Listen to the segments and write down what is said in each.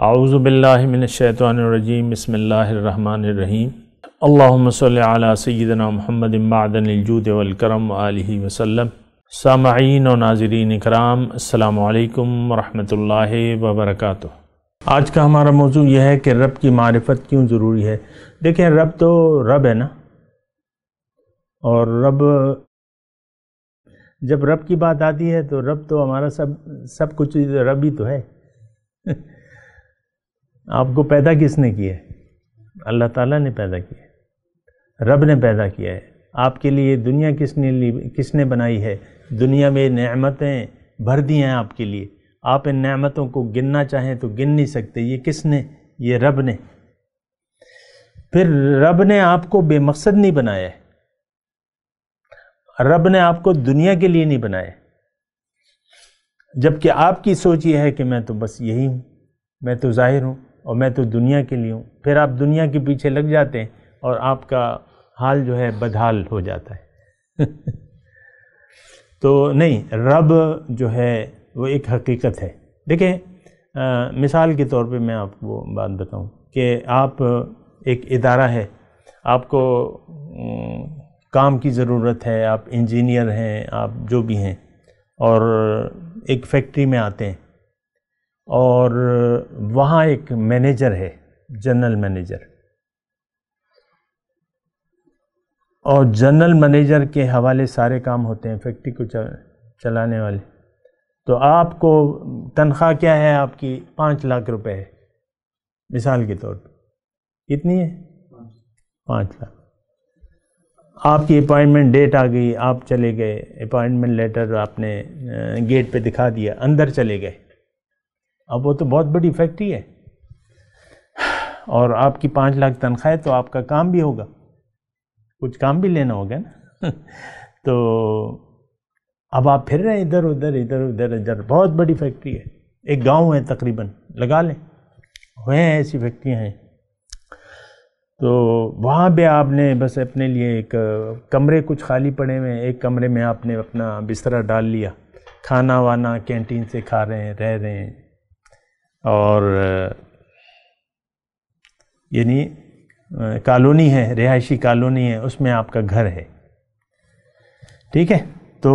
आउज़बिल्लिमिनशैतरजीम बसमीम अल्लाम सल सैदना महमद इमादनजूद वलकरम आलि वसलम सामीन और नाजरीन कराम अल्लाम वरहमतुल्लाह वबरकत आज का हमारा मौजू यह है कि रब की मारफत क्यों ज़रूरी है देखें रब तो रब है ना और रब जब रब की बात आती है तो रब तो हमारा सब सब कुछ रब ही तो है आपको पैदा किसने किया है अल्लाह ताला ने पैदा किया रब ने पैदा किया है आपके लिए दुनिया किसने ली किसने बनाई है दुनिया में नेमतें भर दी हैं आपके लिए आप इन नेमतों को गिनना चाहें तो गिन नहीं सकते ये किसने ये रब ने फिर रब ने आपको बेमकसद नहीं बनाया है रब ने आपको दुनिया के लिए नहीं बनाया जबकि आपकी सोच यह है कि मैं तो बस यही हूँ मैं तो ज़ाहिर हूँ और मैं तो दुनिया के लिए हूँ फिर आप दुनिया के पीछे लग जाते हैं और आपका हाल जो है बदहाल हो जाता है तो नहीं रब जो है वो एक हकीकत है देखें मिसाल के तौर पे मैं आपको बात बताऊं कि आप एक इदारा है आपको काम की ज़रूरत है आप इंजीनियर हैं आप जो भी हैं और एक फैक्ट्री में आते हैं और वहाँ एक मैनेजर है जनरल मैनेजर और जनरल मैनेजर के हवाले सारे काम होते हैं फैक्ट्री को चलाने वाले तो आपको तनख्वाह क्या है आपकी पाँच लाख रुपए है मिसाल के तौर पर कितनी है पाँच लाख आपकी अपॉइंटमेंट डेट आ गई आप चले गए अपॉइंटमेंट लेटर आपने गेट पे दिखा दिया अंदर चले गए अब वो तो बहुत बड़ी फैक्ट्री है और आपकी पाँच लाख तनख्वाह है तो आपका काम भी होगा कुछ काम भी लेना होगा ना तो अब आप फिर रहे इधर उधर इधर उधर इधर बहुत बड़ी फैक्ट्री है एक गांव है तकरीबन लगा लें हुए हैं ऐसी फैक्ट्रियाँ हैं तो वहाँ पे आपने बस अपने लिए एक कमरे कुछ खाली पड़े हुए हैं एक कमरे में आपने अपना बिस्तरा डाल लिया खाना वाना कैंटीन से खा रहे हैं रह रहे हैं और यानी कॉलोनी है रिहायशी कॉलोनी है उसमें आपका घर है ठीक है तो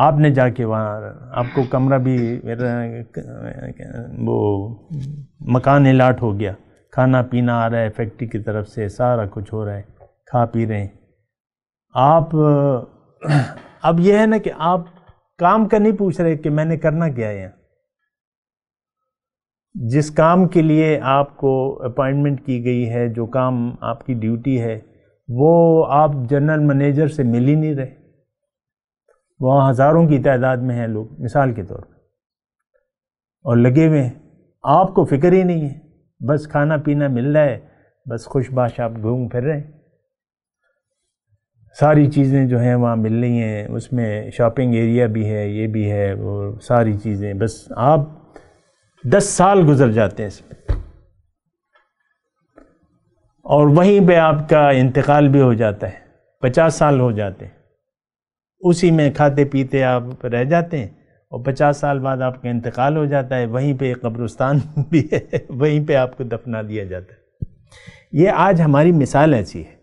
आपने जाके वहाँ आपको कमरा भी वो मकान अलाट हो गया खाना पीना आ रहा है फैक्ट्री की तरफ से सारा कुछ हो रहा है खा पी रहे हैं आप अब यह है ना कि आप काम का नहीं पूछ रहे कि मैंने करना क्या है यहाँ जिस काम के लिए आपको अपॉइंटमेंट की गई है जो काम आपकी ड्यूटी है वो आप जनरल मैनेजर से मिल ही नहीं रहे वहाँ हज़ारों की तादाद में हैं लोग मिसाल के तौर पर और लगे हुए हैं आपको फिक्र ही नहीं है बस खाना पीना मिल रहा है बस खुशबाश आप घूम फिर रहे हैं सारी चीज़ें जो हैं वहाँ मिल रही हैं उसमें शॉपिंग एरिया भी है ये भी है और सारी चीज़ें बस आप दस साल गुजर जाते हैं इसमें और वहीं पे आपका इंतकाल भी हो जाता है पचास साल हो जाते हैं उसी में खाते पीते आप रह जाते हैं और पचास साल बाद आपका इंतकाल हो जाता है वहीं पे कब्रस्तान भी है वहीं पे आपको दफना दिया जाता है ये आज हमारी मिसाल ऐसी है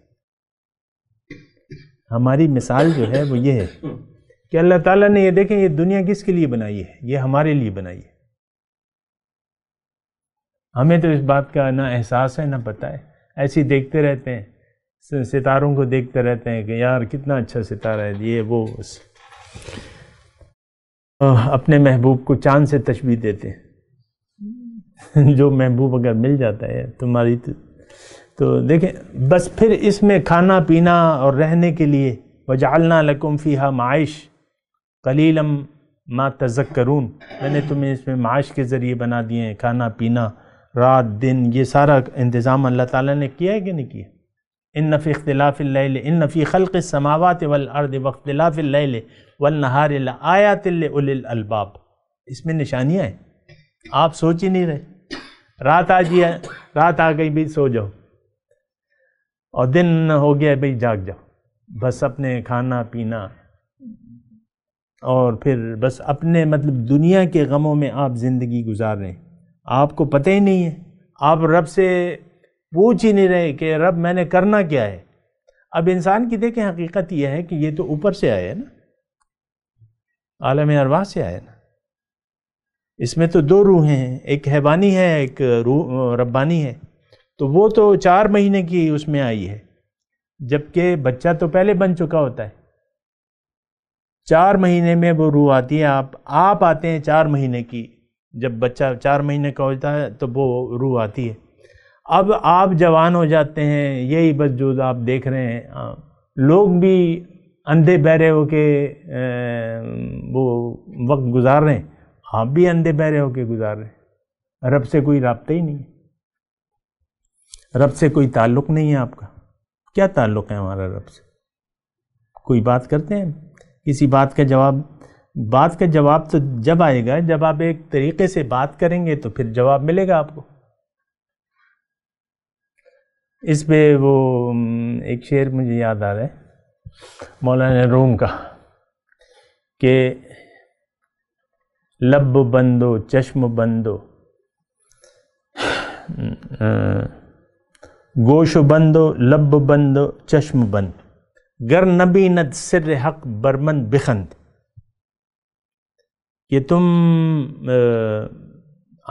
हमारी मिसाल जो है वो ये है कि अल्लाह ताला ने ये देखें ये दुनिया किसके लिए बनाई है ये हमारे लिए बनाई है हमें तो इस बात का ना एहसास है ना पता है ऐसे ही देखते रहते हैं सितारों को देखते रहते हैं कि यार कितना अच्छा सितारा है ये वो अपने महबूब को चांद से तशबी देते हैं जो महबूब अगर मिल जाता है तुम्हारी तो, तो देखें बस फिर इसमें खाना पीना और रहने के लिए वजालना लकुम हा माइश कलीलम मा करून मैंने तुम्हें इसमें माश के ज़रिए बना दिए हैं खाना पीना रात दिन ये सारा इंतज़ाम अल्लाह ताला ने किया है कि नहीं किया इन नफ़ी अख्तिलाफ़िल इन नफ़ी खलक़ समावत वलअर्द वख्तिलाफ़िल वलनहार आयातिल्बाब इसमें निशानियाँ हैं आप सोच ही नहीं रहे रात आ गई रात आ गई भाई सो जाओ और दिन हो गया भाई जाग जाओ बस अपने खाना पीना और फिर बस अपने मतलब दुनिया के गमों में आप ज़िंदगी गुजार रहे हैं आपको पता ही नहीं है आप रब से पूछ ही नहीं रहे कि रब मैंने करना क्या है अब इंसान की देखें हकीकत यह है कि ये तो ऊपर से आया है ना आलम अरवा से आया ना इसमें तो दो रूहें हैं एक हैवानी है एक रूह रब्बानी है तो वो तो चार महीने की उसमें आई है जबकि बच्चा तो पहले बन चुका होता है चार महीने में वो रूह आती है आप आप आते हैं चार महीने की जब बच्चा चार महीने का होता है तो वो रूह आती है अब आप जवान हो जाते हैं यही बस जो आप देख रहे हैं लोग भी अंधे बहरे हो के वो वक्त गुजार रहे हैं आप भी अंधे बहरे हो के गुजार रहे हैं रब से कोई रबता ही नहीं है रब से कोई ताल्लुक़ नहीं है आपका क्या ताल्लुक़ है हमारा रब से कोई बात करते हैं किसी बात का जवाब बात का जवाब तो जब आएगा जब आप एक तरीके से बात करेंगे तो फिर जवाब मिलेगा आपको इस पे वो एक शेर मुझे याद आ रहा है मौलाना रूम का कि लब बंदो चश्म बंदो गोश बंदो लब बंदो चश्म बंद गर नबी नद सिर हक बरमन बिखंद ये तुम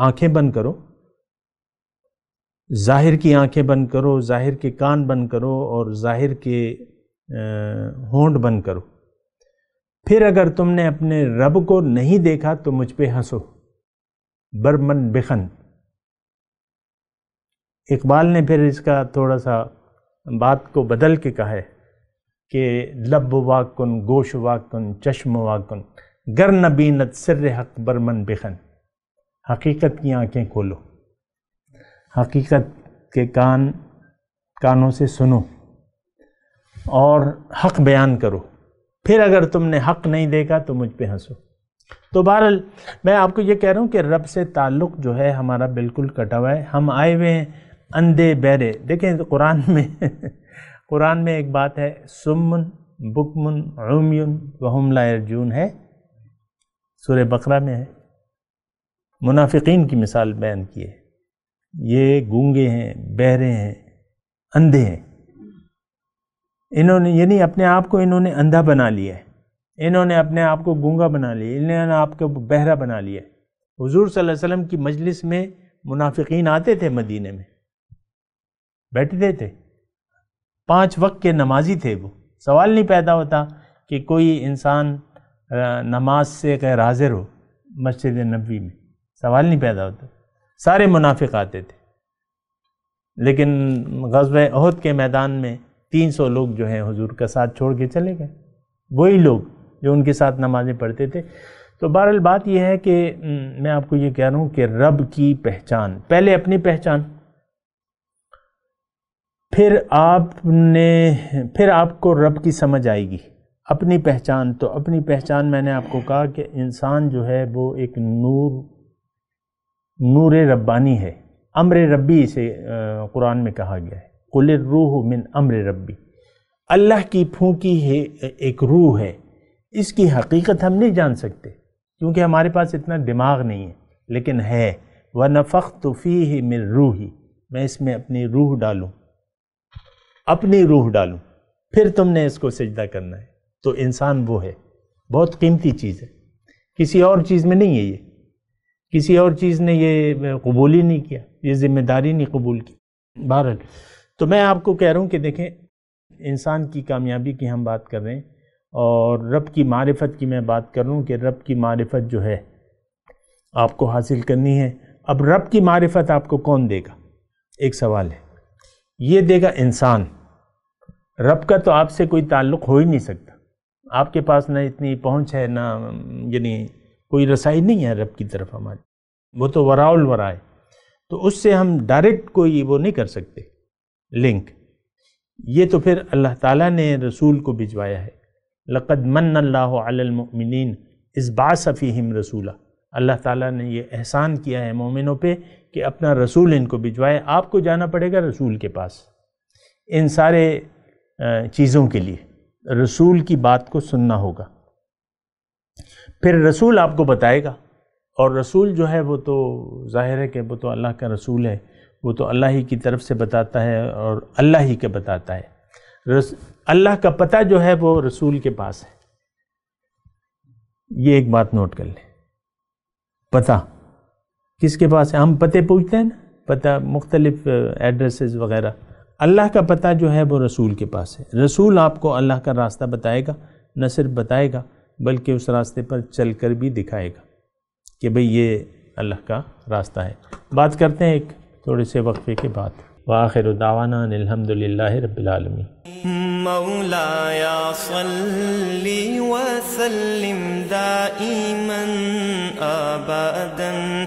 आंखें बंद करो जाहिर की आंखें बंद करो जाहिर के कान बंद करो और जाहिर के होंठ बंद करो फिर अगर तुमने अपने रब को नहीं देखा तो मुझ पे हंसो बरमन बिखन इकबाल ने फिर इसका थोड़ा सा बात को बदल के कहा है कि लब वाकुन गोश वाकुन चश्म वाकुन गर नबीनत सिर हक बरमन बिखन हकीकत की आंखें खोलो हकीकत के कान कानों से सुनो और हक बयान करो फिर अगर तुमने हक नहीं देखा तो मुझ पे हंसो तो बहरहाल मैं आपको ये कह रहा हूँ कि रब से ताल्लुक़ जो है हमारा बिल्कुल कटा हुआ है हम आए हुए हैं अंधे बहरे देखें तो कुरान में कुरान में एक बात है सुमन बुकमन उमयन वहमला है सूर्य बकरा में है मुनाफिकीन की मिसाल बयान की है ये गूंगे हैं बहरे हैं अंधे हैं इन्होंने यानी अपने आप को इन्होंने अंधा बना लिया है इन्होंने अपने आप को गूंगा बना लिया इन्होंने आपको बहरा बना लिया हुजूर सल्लल्लाहु अलैहि वसल्लम की मजलिस में मुनाफिकीन आते थे मदीने में बैठते थे पाँच वक्त के नमाजी थे वो सवाल नहीं पैदा होता कि कोई इंसान नमाज से गैर हाजिर हो मस्जिद नबी में सवाल नहीं पैदा होता सारे मुनाफिक आते थे लेकिन गजब अहद के मैदान में 300 लोग जो हैं हुजूर का साथ छोड़ के चले गए वही लोग जो उनके साथ नमाज़ें पढ़ते थे तो बहरहाल बात यह है कि मैं आपको ये कह रहा हूँ कि रब की पहचान पहले अपनी पहचान फिर आपने फिर आपको रब की समझ आएगी अपनी पहचान तो अपनी पहचान मैंने आपको कहा कि इंसान जो है वो एक नूर नूर रब्बानी है अम्र रब्बी इसे कुरान में कहा गया है कुल रूह मिन अम्र रब्बी अल्लाह की फूकी है एक रूह है इसकी हकीकत हम नहीं जान सकते क्योंकि हमारे पास इतना दिमाग नहीं है लेकिन है व नफ़ फ़ी ही मिल रूही मैं इसमें अपनी रूह डालूँ अपनी रूह डालूँ फिर तुमने इसको सजदा करना है तो इंसान वो है बहुत कीमती चीज़ है किसी और चीज़ में नहीं है ये किसी और चीज़ ने ये कबूल ही नहीं किया ये ज़िम्मेदारी नहीं कबूल की बहरहाल तो मैं आपको कह रहा हूँ कि देखें इंसान की कामयाबी की हम बात कर रहे हैं और रब की मारफत की मैं बात कर रहा हूँ कि रब की मारफत जो है आपको हासिल करनी है अब रब की मारफत आपको कौन देगा एक सवाल है ये देगा इंसान रब का तो आपसे कोई ताल्लुक़ हो ही नहीं सकता आपके पास ना इतनी पहुंच है ना यानी कोई रसाई नहीं है रब की तरफ हमारी वो तो वराउल वरा है तो उससे हम डायरेक्ट कोई वो नहीं कर सकते लिंक ये तो फिर अल्लाह ताला ने रसूल को भिजवाया है लक़द मन अल्लामिन इस हिम रसूला अल्लाह ताला ने ये एहसान किया है मोमिनों पे कि अपना रसूल इनको भिजवाए आपको जाना पड़ेगा रसूल के पास इन सारे चीज़ों के लिए रसूल की बात को सुनना होगा फिर रसूल आपको बताएगा और रसूल जो है वो तो ज़ाहिर है कि वो तो अल्लाह का रसूल है वो तो अल्लाह ही की तरफ से बताता है और अल्लाह ही के बताता है अल्लाह का पता जो है वो रसूल के पास है ये एक बात नोट कर लें पता किसके पास है हम पते पूछते हैं ना पता मुख्तलिफ एड्रेसेस वगैरह अल्लाह का पता जो है वो रसूल के पास है रसूल आपको अल्लाह का रास्ता बताएगा न सिर्फ बताएगा बल्कि उस रास्ते पर चल कर भी दिखाएगा कि भाई ये अल्लाह का रास्ता है बात करते हैं एक थोड़े से वक्फे के बाद वाखिर दावाना अलहमदिल्ला रबालमी मौलाया सल्ली अबदन